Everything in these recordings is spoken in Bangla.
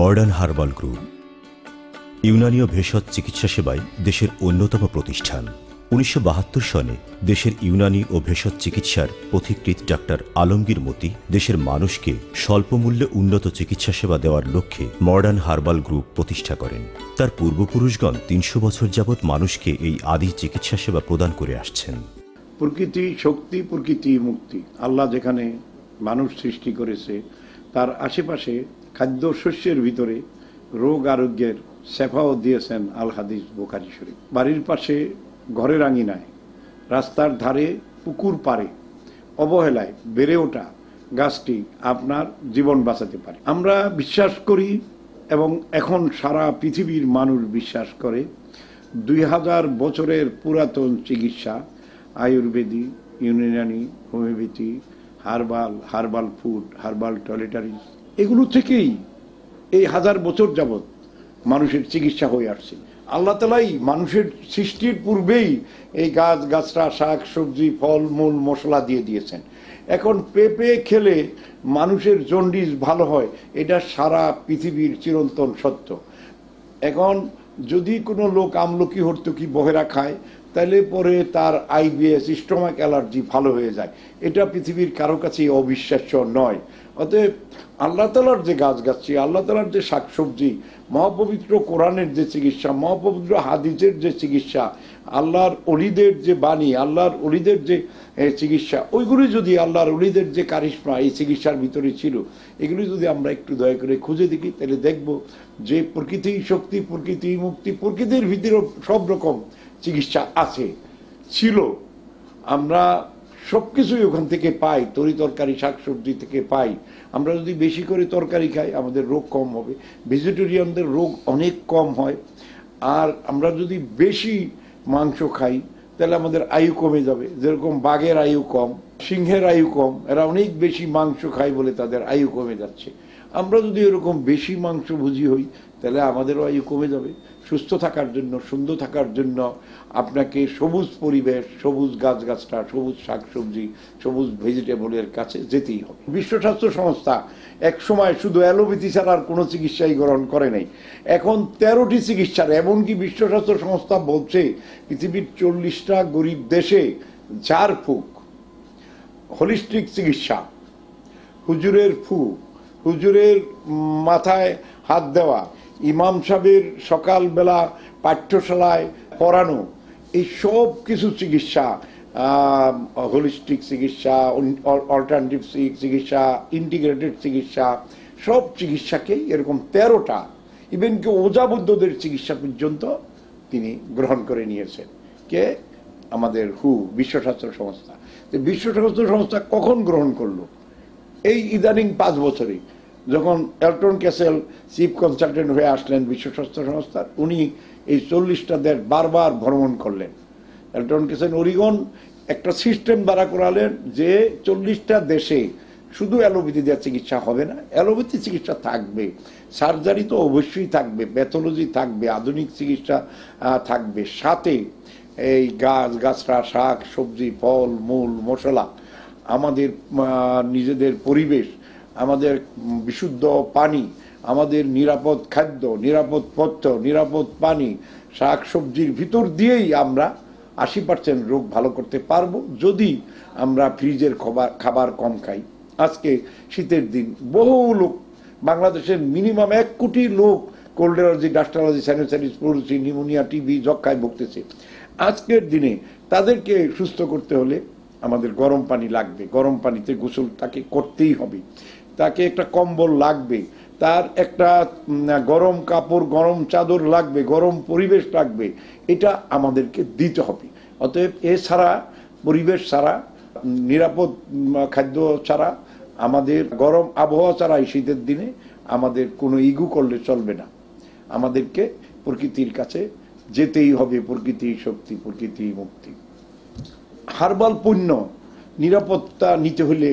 মডার্ন হার্বাল গ্রুপ ইউনানীয় ভেষজ চিকিৎসা সেবায় দেশের অন্যতম প্রতিষ্ঠান উনিশশো সনে দেশের ইউনানি ও ভেষজ চিকিৎসার পথিকৃত ডাক্তার আলমগীর মতি দেশের মানুষকে স্বল্পমূল্যে উন্নত চিকিৎসা সেবা দেওয়ার লক্ষ্যে মডার্ন হার্বাল গ্রুপ প্রতিষ্ঠা করেন তার পূর্বপুরুষগণ তিনশো বছর যাবৎ মানুষকে এই আদি চিকিৎসা সেবা প্রদান করে আসছেন প্রকৃতি শক্তি প্রকৃতি মুক্তি আল্লাহ যেখানে মানুষ সৃষ্টি করেছে তার আশেপাশে খাদ্যশস্যের ভিতরে রোগ আরোগ্যের সেফাও দিয়েছেন আল হাদিস বোখারি শরীফ বাড়ির পাশে ঘরের আঙিনায় রাস্তার ধারে পুকুর পারে অবহেলায় বেড়ে ওঠা গাছটি আপনার জীবন বাঁচাতে পারে আমরা বিশ্বাস করি এবং এখন সারা পৃথিবীর মানুষ বিশ্বাস করে দুই হাজার বছরের পুরাতন চিকিৎসা ayurvedic Unani homeopathy herbal herbal food herbal toiletries এগুলো থেকেই এই হাজার বছর যাবৎ মানুষের চিকিৎসা হয়ে আসছে আল্লাহ তালাই মানুষের সৃষ্টির পূর্বেই এই গাছ গাছরা শাক সবজি ফল মূল মশলা দিয়ে দিয়েছেন এখন পেঁপে খেলে মানুষের জন্ডিস ভালো হয় এটা সারা পৃথিবীর চিরন্তন সত্য এখন যদি কোনো লোক আমলকি কি বহেরা খায় তাহলে পরে তার আইবিএস স্টোমাক অ্যালার্জি ভালো হয়ে যায় এটা পৃথিবীর কারো কাছেই অবিশ্বাস্য নয় অতএব আল্লাহ তালার যে গাছগাছি আল্লাহ তালার যে শাকসবজি মহাপবিত্র কোরআনের যে চিকিৎসা মহাপবিত্র হাদিজের যে চিকিৎসা আল্লাহর অলিদের যে বাণী আল্লাহর অলিদের যে চিকিৎসা ওইগুলি যদি আল্লাহর অলিদের যে কারিশ্মা এই চিকিৎসার ভিতরে ছিল এগুলি যদি আমরা একটু দয়া করে খুঁজে দেখি তাহলে দেখব যে প্রকৃতি শক্তি প্রকৃতি মুক্তি প্রকৃতির ভিতরে সব রকম চিকিৎসা আছে ছিল আমরা সব কিছুই ওখান থেকে পাই তরি তরকারি শাকসবজি থেকে পাই আমরা যদি বেশি করে তরকারি খাই আমাদের রোগ কম হবে ভেজিটেরিয়ানদের রোগ অনেক কম হয় আর আমরা যদি বেশি মাংস খাই তাহলে আমাদের আয়ু কমে যাবে যেরকম বাঘের আয়ু কম সিংহের আয়ু কম এরা অনেক বেশি মাংস খায় বলে তাদের আয়ু কমে যাচ্ছে আমরা যদি এরকম বেশি মাংস বুঝি হই তাহলে আমাদেরও আয়ু কমে যাবে সুস্থ থাকার জন্য সুন্দর থাকার জন্য আপনাকে সবুজ পরিবেশ সবুজ গাছগাছটা সবুজ শাকসবজি সবুজ ভেজিটেবলের কাছে যেতেই হবে বিশ্ব স্বাস্থ্য সংস্থা সময় শুধু অ্যালোপ্যাথি ছাড়া আর কোনো চিকিৎসাই গ্রহণ করে নাই এখন তেরোটি চিকিৎসার এমনকি বিশ্ব স্বাস্থ্য সংস্থা বলছে পৃথিবীর চল্লিশটা গরিব দেশে ঝাড়ফুঁক হলিস্টিক চিকিৎসা হুজুরের ফু হুজুরের মাথায় হাত দেওয়া ইমাম সাহেবের সকালবেলা পাঠ্যশালায় পড়ানো এই সব কিছু চিকিৎসা হোলিস্টিক চিকিৎসা অল্টারনেটিভ চিকিৎসা ইন্টিগ্রেটেড চিকিৎসা সব চিকিৎসাকেই এরকম তেরোটা ইভেন কি ওজাবুদ্ধদের চিকিৎসা পর্যন্ত তিনি গ্রহণ করে নিয়েছেন কে আমাদের হু বিশ্ব স্বাস্থ্য সংস্থা বিশ্ব স্বাস্থ্য সংস্থা কখন গ্রহণ করলো এই ইদানিং পাঁচ বছরে যখন এলটন ক্যাসেল চিফ কনসালটেন্ট হয়ে আসলেন বিশ্ব স্বাস্থ্য সংস্থার উনি এই চল্লিশটা দেশ বারবার ভ্রমণ করলেন এলটন ক্যাসেল অরিগন একটা সিস্টেম দ্বারা করালেন যে চল্লিশটা দেশে শুধু অ্যালোপ্যাথি দেওয়ার চিকিৎসা হবে না অ্যালোপ্যাথি চিকিৎসা থাকবে সার্জারি তো অবশ্যই থাকবে প্যাথোলজি থাকবে আধুনিক চিকিৎসা থাকবে সাথে এই গাছ গাছরা শাক সবজি ফল মূল মশলা আমাদের নিজেদের পরিবেশ আমাদের বিশুদ্ধ পানি আমাদের নিরাপদ খাদ্য নিরাপদ পথ্য নিরাপদ পানি শাক সবজির ভিতর দিয়েই আমরা আশি পার্সেন্ট রোগ ভালো করতে পারবো যদি আমরা ফ্রিজের খাবার খাবার কম খাই আজকে শীতের দিন বহু লোক বাংলাদেশের মিনিমাম এক কোটি লোক কোল্ডেলজি ডাস্টালজি স্যানিটারি স্পোর্টসি নিউমোনিয়া টিবি যক্ষায় ভুগতেছে আজকের দিনে তাদেরকে সুস্থ করতে হলে আমাদের গরম পানি লাগবে গরম পানিতে গোসল তাকে করতেই হবে তাকে একটা কম্বল লাগবে তার একটা গরম কাপড় গরম চাদর লাগবে গরম পরিবেশ লাগবে এটা আমাদেরকে দিতে হবে অতএব এ ছাড়া পরিবেশ ছাড়া নিরাপদ খাদ্য ছাড়া আমাদের গরম আবহাওয়া ছাড়া এই শীতের দিনে আমাদের কোনো ইগু করলে চলবে না আমাদেরকে প্রকৃতির কাছে যেতেই হবে প্রকৃতি শক্তি প্রকৃতি মুক্তি হারবাল পণ্য নিরাপত্তা নিতে হলে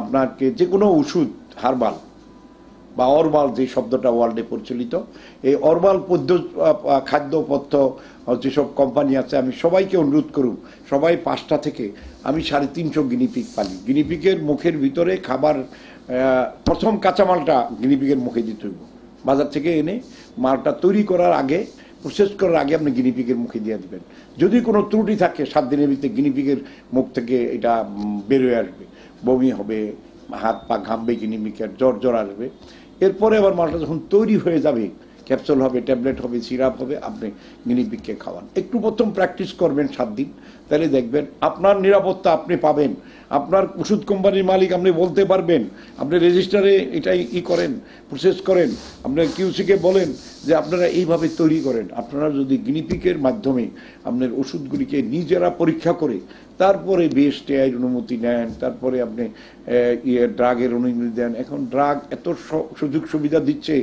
আপনাকে যে কোনো ওষুধ হারবাল বা অরবাল যে শব্দটা ওয়ার্ল্ডে প্রচলিত এই অরবাল পদ্য খাদ্যপথ্য যেসব কোম্পানি আছে আমি সবাইকে অনুরোধ করুন সবাই পাঁচটা থেকে আমি সাড়ে তিনশো গিনিপিক পালি গিনিপিকের মুখের ভিতরে খাবার প্রথম কাঁচামালটা গিনিপিকের মুখে দিতে হইব বাজার থেকে এনে মালটা তৈরি করার আগে প্রসেস করার আগে আপনি গিনিপিকের মুখে দিয়ে দেবেন যদি কোনো ত্রুটি থাকে সাত দিনের ভিতরে গিনিপিকের মুখ থেকে এটা বেরোয় আসবে বমি হবে হাত পা ঘামবে গিনিপিকের জ্বর জ্বর আসবে এরপরে আবার মালটা যখন তৈরি হয়ে যাবে ক্যাপসুল হবে ট্যাবলেট হবে সিরাপ হবে আপনি গিনিপিককে খাওয়ান একটু প্রথম প্র্যাকটিস করবেন সাত দিন তাহলে দেখবেন আপনার নিরাপত্তা আপনি পাবেন আপনার ওষুধ কোম্পানির মালিক আপনি বলতে পারবেন আপনি রেজিস্টারে এটাই ই করেন প্রসেস করেন আপনার কিউসিকে বলেন যে আপনারা এইভাবে তৈরি করেন আপনারা যদি গিনিপিকের মাধ্যমে আপনার ওষুধগুলিকে নিজেরা পরীক্ষা করে তারপরে বিএসটিআইয়ের অনুমতি নেন তারপরে আপনি ইয়ে ড্রাগের অনুমতি দেন এখন ড্রাগ এত সুযোগ সুবিধা দিচ্ছে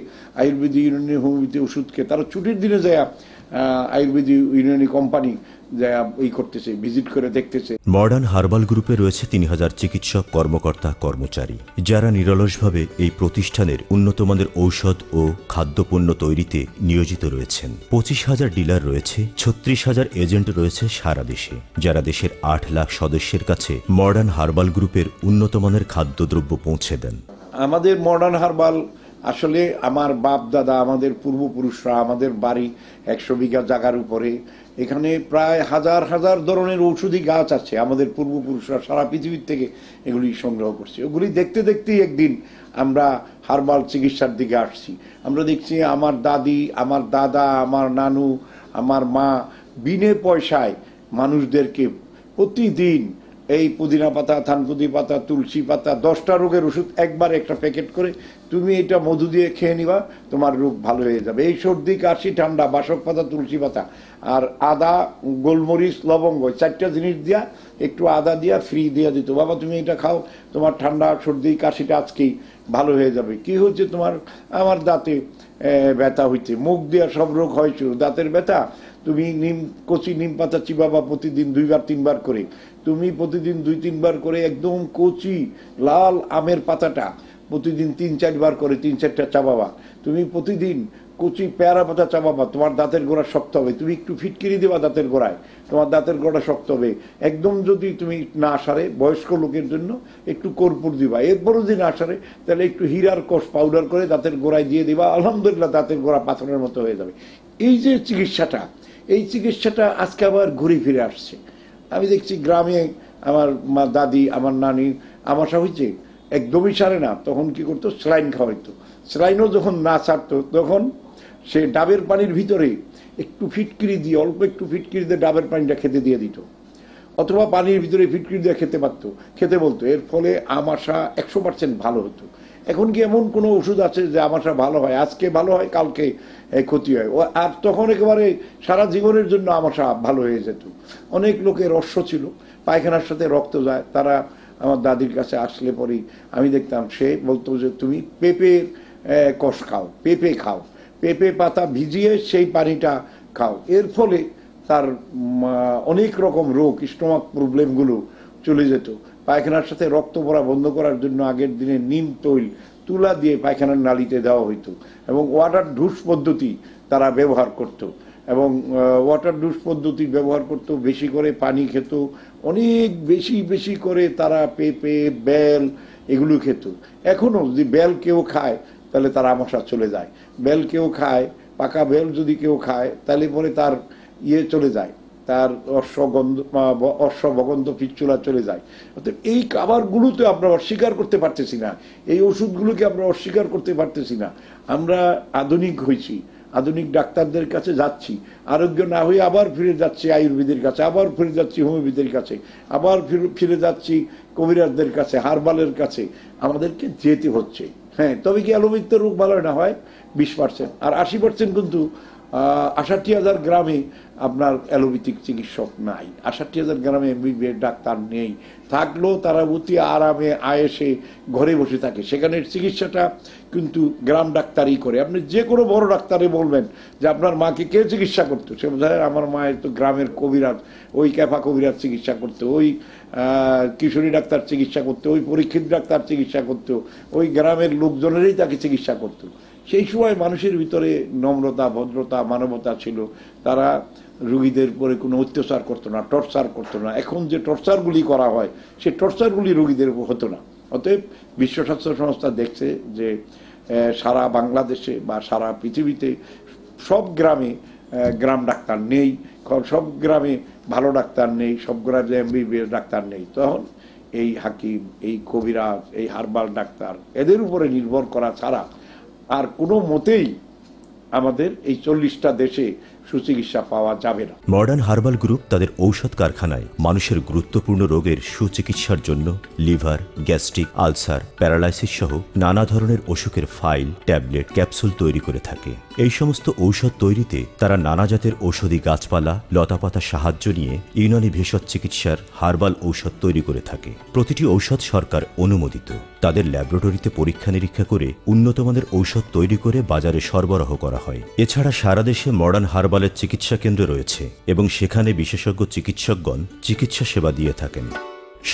আয়ুর্বেদিক ইউনিয়নের হোমিওপ্যাথি ওষুধকে তারা ছুটির দিনে যায় ayurvedic Unani company modern herbal গ্রুপে রয়েছে তিন হাজার চিকিৎসক কর্মকর্তা কর্মচারী যারা নিরলসভাবে এই প্রতিষ্ঠানের উন্নতমানের ঔষধ ও খাদ্যপণ্য তৈরিতে নিয়োজিত রয়েছেন পঁচিশ হাজার ডিলার রয়েছে ছত্রিশ হাজার এজেন্ট রয়েছে সারা দেশে যারা দেশের আট লাখ সদস্যের কাছে মডার্ন হার্বাল গ্রুপের উন্নতমানের খাদ্যদ্রব্য পৌঁছে দেন আমাদের মডার্ন হার্বাল আসলে আমার বাপ দাদা আমাদের পূর্বপুরুষরা আমাদের বাড়ি একশো বিঘা জায়গার উপরে এখানে প্রায় হাজার হাজার ধরনের ঔষধি গাছ আছে আমাদের পূর্বপুরুষরা সারা পৃথিবীর থেকে এগুলি সংগ্রহ করছে ওগুলি দেখতে দেখতেই একদিন আমরা হার্বাল চিকিৎসার দিকে আসছি আমরা দেখছি আমার দাদি আমার দাদা আমার নানু আমার মা বিনে পয়সায় মানুষদেরকে প্রতিদিন এই পুদিনা পাতা থানপুদি পাতা তুলসী পাতা দশটা রোগের ওষুধ একবার একটা প্যাকেট করে তুমি এটা মধু দিয়ে খেয়ে নিবা তোমার রোগ ভালো হয়ে যাবে এই সর্দি কাশি ঠান্ডা বাসক পাতা তুলসী পাতা আর আদা গোলমরিচ লবঙ্গ চারটা জিনিস দিয়া একটু আদা দিয়া ফ্রি দিয়া দিত বাবা তুমি এটা খাও তোমার ঠান্ডা সর্দি কাশিটা আজকেই ভালো হয়ে যাবে কি হচ্ছে তোমার আমার দাঁতে ব্যথা হইতে মুখ দিয়া সব রোগ হয় দাঁতের ব্যথা তুমি নিম কচি নিম পাতা চিবাবা প্রতিদিন দুইবার তিনবার করে তুমি প্রতিদিন দুই তিনবার করে একদম কচি লাল আমের পাতাটা প্রতিদিন তিন চারবার করে তিন চারটা চাবাবা তুমি প্রতিদিন কচি পেয়ারা পাতা চাবাবা তোমার দাঁতের গোড়া শক্ত হবে তুমি একটু ফিটকিরি দেবা দাঁতের গোড়ায় তোমার দাঁতের গোড়া শক্ত হবে একদম যদি তুমি না সারে বয়স্ক লোকের জন্য একটু কর্পূর দিবা এরপর যদি না সারে তাহলে একটু হীরার কোষ পাউডার করে দাঁতের গোড়ায় দিয়ে দিবা আলহামদুলিল্লাহ দাঁতের গোড়া পাথরের মতো হয়ে যাবে এই যে চিকিৎসাটা এই চিকিৎসাটা আজকে আবার ঘুরে ফিরে আসছে আমি দেখছি গ্রামে আমার মা দাদি আমার নানি আমাশা হয়েছে একদমই সারে না তখন কি করতো স্লাইন খাওয়াইতো স্লাইনও যখন না ছাড়তো তখন সে ডাবের পানির ভিতরে একটু ফিটকিরি দিয়ে অল্প একটু ফিটকিরি দিয়ে ডাবের পানিটা খেতে দিয়ে দিত অথবা পানির ভিতরে ফিটকিরি দিয়ে খেতে পারত খেতে বলতো এর ফলে আমাশা একশো পার্সেন্ট ভালো হতো এখন কি এমন কোনো ওষুধ আছে যে আমাশা ভালো হয় আজকে ভালো হয় কালকে ক্ষতি হয় আর তখন একেবারে সারা জীবনের জন্য আমাশা ভালো হয়ে যেত অনেক লোকের রস্য ছিল পায়খানার সাথে রক্ত যায় তারা আমার দাদির কাছে আসলে পরেই আমি দেখতাম সে বলতো যে তুমি পেঁপের কষ খাও পেঁপে খাও পেঁপে পাতা ভিজিয়ে সেই পানিটা খাও এর ফলে তার অনেক রকম রোগ স্টোমাক প্রবলেমগুলো চলে যেত পায়খানার সাথে রক্ত পড়া বন্ধ করার জন্য আগের দিনে নিম তৈল তুলা দিয়ে পায়খানার নালিতে দেওয়া হইতো এবং ওয়াটার ঢুস পদ্ধতি তারা ব্যবহার করত এবং ওয়াটার ডুস পদ্ধতি ব্যবহার করত বেশি করে পানি খেত অনেক বেশি বেশি করে তারা পেঁপে বেল এগুলো খেত এখনও যদি বেল কেউ খায় তাহলে তার আমসা চলে যায় বেল কেউ খায় পাকা বেল যদি কেউ খায় তাহলে পরে তার ইয়ে চলে যায় তার অশ্বগন্ধ অশ্ববগন্ধ পিচ্চুলা চলে যায় অর্থাৎ এই খাবারগুলোতে আমরা অস্বীকার করতে পারতেছি না এই ওষুধগুলোকে আমরা অস্বীকার করতে পারতেছি না আমরা আধুনিক হয়েছি আধুনিক ডাক্তারদের কাছে যাচ্ছি আরোগ্য না হয়ে আবার ফিরে যাচ্ছি আয়ুর্বেদের কাছে আবার ফিরে যাচ্ছি হোমিওপ্যাথির কাছে আবার ফিরে যাচ্ছি কবিরাজদের কাছে হারবালের কাছে আমাদেরকে যেতে হচ্ছে হ্যাঁ তবে কি অ্যালোপ্যাথিতে রোগ ভালো না হয় বিশ পার্সেন্ট আর আশি পার্সেন্ট কিন্তু আষাটি হাজার গ্রামে আপনার অ্যালোপ্যাথিক চিকিৎসক নাই আষাটি হাজার গ্রামে এমবিবিএস ডাক্তার নেই থাকলেও তারা অতি আরামে আয়েসে ঘরে বসে থাকে সেখানে চিকিৎসাটা কিন্তু গ্রাম ডাক্তারই করে আপনি যে কোনো বড় ডাক্তারে বলবেন যে আপনার মাকে কে চিকিৎসা করতো সে ধরেন আমার মায়ের তো গ্রামের কবিরাজ ওই ক্যাফা কবিরাজ চিকিৎসা করতো ওই কিশোরী ডাক্তার চিকিৎসা করতো ওই পরীক্ষিত ডাক্তার চিকিৎসা করতো ওই গ্রামের লোকজনেরই তাকে চিকিৎসা করতো সেই সময় মানুষের ভিতরে নম্রতা ভদ্রতা মানবতা ছিল তারা রুগীদের উপরে কোনো অত্যাচার করতো না টর্চার করতো না এখন যে টর্চারগুলি করা হয় সে টর্চারগুলি রুগীদের উপর হতো না অতএব বিশ্ব স্বাস্থ্য সংস্থা দেখছে যে সারা বাংলাদেশে বা সারা পৃথিবীতে সব গ্রামে গ্রাম ডাক্তার নেই সব গ্রামে ভালো ডাক্তার নেই সব গ্রামে এমবিবিএস ডাক্তার নেই তখন এই হাকিম এই কবিরাজ এই হার্বাল ডাক্তার এদের উপরে নির্ভর করা ছাড়া আর কোনো মতেই আমাদের এই চল্লিশটা দেশে সুচিকিৎসা পাওয়া যাবে না মডার্ন হার্বাল গ্রুপ তাদের ঔষধ কারখানায় মানুষের গুরুত্বপূর্ণ রোগের সুচিকিৎসার জন্য লিভার গ্যাস্ট্রিক আলসার প্যারালাইসিস সহ নানা ধরনের অসুখের ফাইল ট্যাবলেট ক্যাপসুল তৈরি করে থাকে এই সমস্ত ঔষধ তৈরিতে তারা নানা জাতের ঔষধি গাছপালা লতাপাতা সাহায্য নিয়ে ইউনানি ভেষজ চিকিৎসার হার্বাল ঔষধ তৈরি করে থাকে প্রতিটি ঔষধ সরকার অনুমোদিত তাদের ল্যাবরেটরিতে পরীক্ষা নিরীক্ষা করে উন্নতমানের ঔষধ তৈরি করে বাজারে সরবরাহ করা হয় এছাড়া সারা দেশে মডার্ন হার্বালের চিকিৎসা কেন্দ্র রয়েছে এবং সেখানে বিশেষজ্ঞ চিকিৎসকগণ চিকিৎসা সেবা দিয়ে থাকেন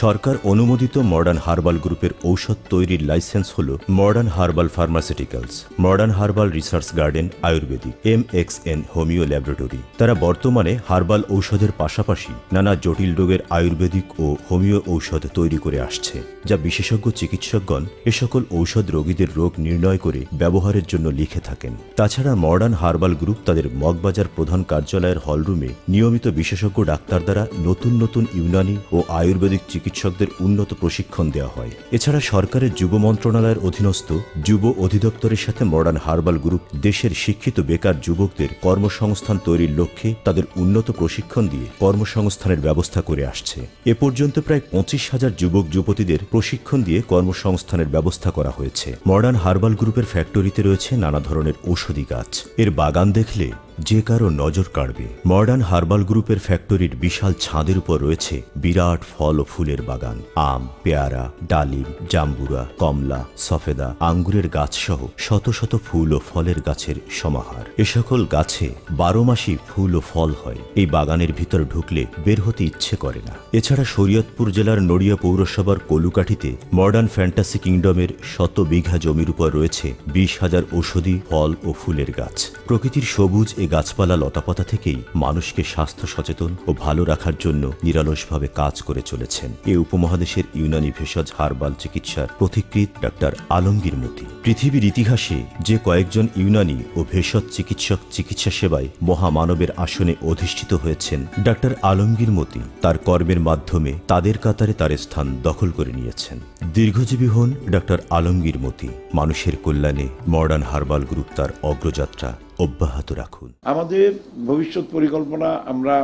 সরকার অনুমোদিত মডার্ন হার্বাল গ্রুপের ঔষধ তৈরির লাইসেন্স হল modern herbal pharmaceuticals modern herbal research garden ayurvedic M X N homeo laboratory তারা বর্তমানে হার্বাল ঔষধের পাশাপাশি নানা জটিল রোগের আয়ুর্বেদিক ও হোমিও ঔষধ তৈরি করে আসছে যা বিশেষজ্ঞ চিকিৎসকগণ এ সকল ঔষধ রোগীদের রোগ নির্ণয় করে ব্যবহারের জন্য লিখে থাকেন তাছাড়া মডার্ন হার্বাল গ্রুপ তাদের মগবাজার প্রধান কার্যালয়ের হলরুমে নিয়মিত বিশেষজ্ঞ ডাক্তার দ্বারা নতুন নতুন ইউনানি ও আয়ুর্বেদিক চিকিৎসকদের উন্নত প্রশিক্ষণ দেওয়া হয় এছাড়া সরকারের যুব মন্ত্রণালয়ের অধীনস্থ যুব অধিদপ্তরের সাথে মডার্ন হার্বাল গ্রুপ দেশের শিক্ষিত বেকার যুবকদের কর্মসংস্থান তৈরির লক্ষ্যে তাদের উন্নত প্রশিক্ষণ দিয়ে কর্মসংস্থানের ব্যবস্থা করে আসছে এ পর্যন্ত প্রায় পঁচিশ হাজার যুবক যুবতীদের প্রশিক্ষণ দিয়ে কর্মসংস্থানের ব্যবস্থা করা হয়েছে মডার্ন হার্বাল গ্রুপের ফ্যাক্টরিতে রয়েছে নানা ধরনের ঔষধি গাছ এর বাগান দেখলে যে কারো নজর কাড়বে মডার্ন হার্বাল গ্রুপের ফ্যাক্টরির বিশাল ছাদের উপর রয়েছে বিরাট ফল ও ফুলের বাগান আম পেয়ারা ডালিম জাম্বুরা কমলা সফেদা আঙ্গুরের গাছসহ শত শত ফুল ও ফলের গাছের সমাহার এ সকল গাছে বারো মাসই ফুল ও ফল হয় এই বাগানের ভিতর ঢুকলে বের হতে ইচ্ছে করে না এছাড়া শরীয়তপুর জেলার নড়িয়া পৌরসভার কলুকাঠিতে মডার্ন ফ্যান্টাসি কিংডমের শত বিঘা জমির উপর রয়েছে বিশ হাজার ঔষধি ফল ও ফুলের গাছ প্রকৃতির সবুজ এ গাছপালা লতাপাতা থেকেই মানুষকে স্বাস্থ্য সচেতন ও ভালো রাখার জন্য নিরালসভাবে কাজ করে চলেছেন এ উপমহাদেশের ইউনানি ভেষজ হারবাল চিকিৎসার পথিকৃৎ ডাক্তার আলমগীর মতি পৃথিবীর ইতিহাসে যে কয়েকজন ইউনানি ও ভেষজ চিকিৎসক চিকিৎসা সেবায় মহামানবের আসনে অধিষ্ঠিত হয়েছেন ডাক্তার আলমগীর মতি তার কর্মের মাধ্যমে তাদের কাতারে তার স্থান দখল করে নিয়েছেন দীর্ঘজীবী হন ডাক্তার আলমগীর মতি মানুষের কল্যাণে মডার্ন হার্বাল গ্রুপ তার অগ্রযাত্রা অব্যাহত রাখুন আমাদের ভবিষ্যৎ পরিকল্পনা আমরা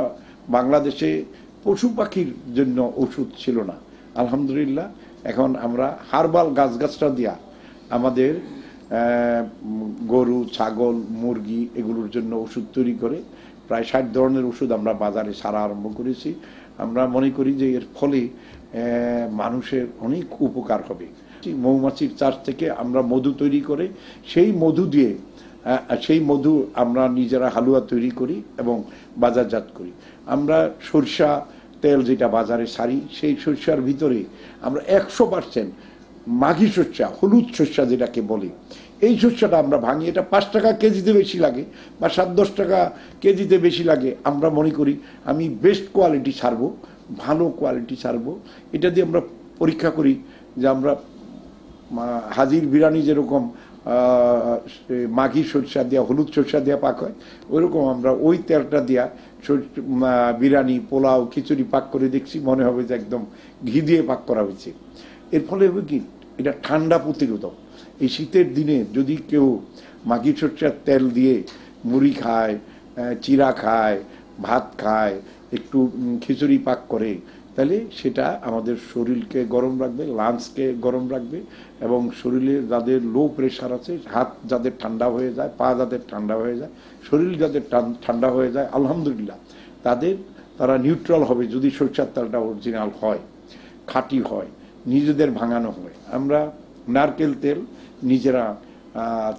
বাংলাদেশে পশু পাখির জন্য ওষুধ ছিল না আলহামদুলিল্লাহ এখন আমরা হারবাল গাছগাছটা দিয়া আমাদের গরু ছাগল মুরগি এগুলোর জন্য ওষুধ তৈরি করে প্রায় ষাট ধরনের ওষুধ আমরা বাজারে সারা আরম্ভ করেছি আমরা মনে করি যে এর ফলে মানুষের অনেক উপকার হবে মৌমাছির চাষ থেকে আমরা মধু তৈরি করে সেই মধু দিয়ে সেই মধু আমরা নিজেরা হালুয়া তৈরি করি এবং বাজারজাত করি আমরা সরষা তেল যেটা বাজারে সারি সেই সরষার ভিতরে আমরা একশো পার্সেন্ট মাঘি শস্যা হলুদ শস্যা যেটাকে বলে এই শস্যটা আমরা ভাঙি এটা পাঁচ টাকা কেজিতে বেশি লাগে বা সাত দশ টাকা কেজিতে বেশি লাগে আমরা মনে করি আমি বেস্ট কোয়ালিটি ছাড়বো ভালো কোয়ালিটি ছাড়বো এটা দিয়ে আমরা পরীক্ষা করি যে আমরা হাজির বিরানি যেরকম মাঘি সরষা দেওয়া হলুদ সরষা দেওয়া পাক হয় ওইরকম আমরা ওই তেলটা দেওয়া বিরিয়ানি পোলাও খিচুড়ি পাক করে দেখছি মনে হবে যে একদম ঘি দিয়ে পাক করা হয়েছে এর ফলে হবে কি এটা ঠান্ডা প্রতিরোধক এই শীতের দিনে যদি কেউ মাঘি সরষার তেল দিয়ে মুড়ি খায় চিরা খায় ভাত খায় একটু খিচুড়ি পাক করে তাহলে সেটা আমাদের শরীরকে গরম রাখবে লাংসকে গরম রাখবে এবং শরীরে যাদের লো প্রেশার আছে হাত যাদের ঠান্ডা হয়ে যায় পা যাদের ঠান্ডা হয়ে যায় শরীর যাদের ঠান্ডা হয়ে যায় আলহামদুলিল্লাহ তাদের তারা নিউট্রাল হবে যদি সরষার তেলটা অরিজিনাল হয় খাঁটি হয় নিজেদের ভাঙানো হয় আমরা নারকেল তেল নিজেরা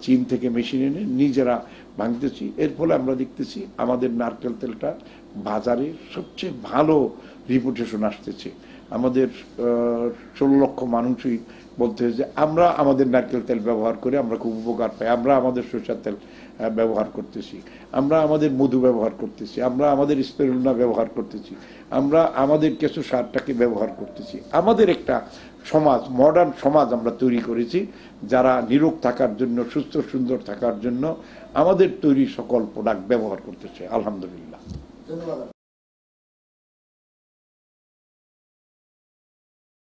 চীন থেকে মেশিন এনে নিজেরা ভাঙতেছি এর ফলে আমরা দেখতেছি আমাদের নারকেল তেলটা বাজারে সবচেয়ে ভালো রিপুটেশন আসতেছে আমাদের ষোলো লক্ষ মানুষই বলতে যে আমরা আমাদের নারকেল তেল ব্যবহার করে আমরা খুব উপকার পাই আমরা আমাদের সরষার তেল ব্যবহার করতেছি আমরা আমাদের মধু ব্যবহার করতেছি আমরা আমাদের স্পেরুনা ব্যবহার করতেছি আমরা আমাদের কেঁচো সারটাকে ব্যবহার করতেছি আমাদের একটা সমাজ মডার্ন সমাজ আমরা তৈরি করেছি যারা নিরোগ থাকার জন্য সুস্থ সুন্দর থাকার জন্য আমাদের তৈরি সকল প্রোডাক্ট ব্যবহার করতেছে আলহামদুলিল্লাহ ধন্যবাদ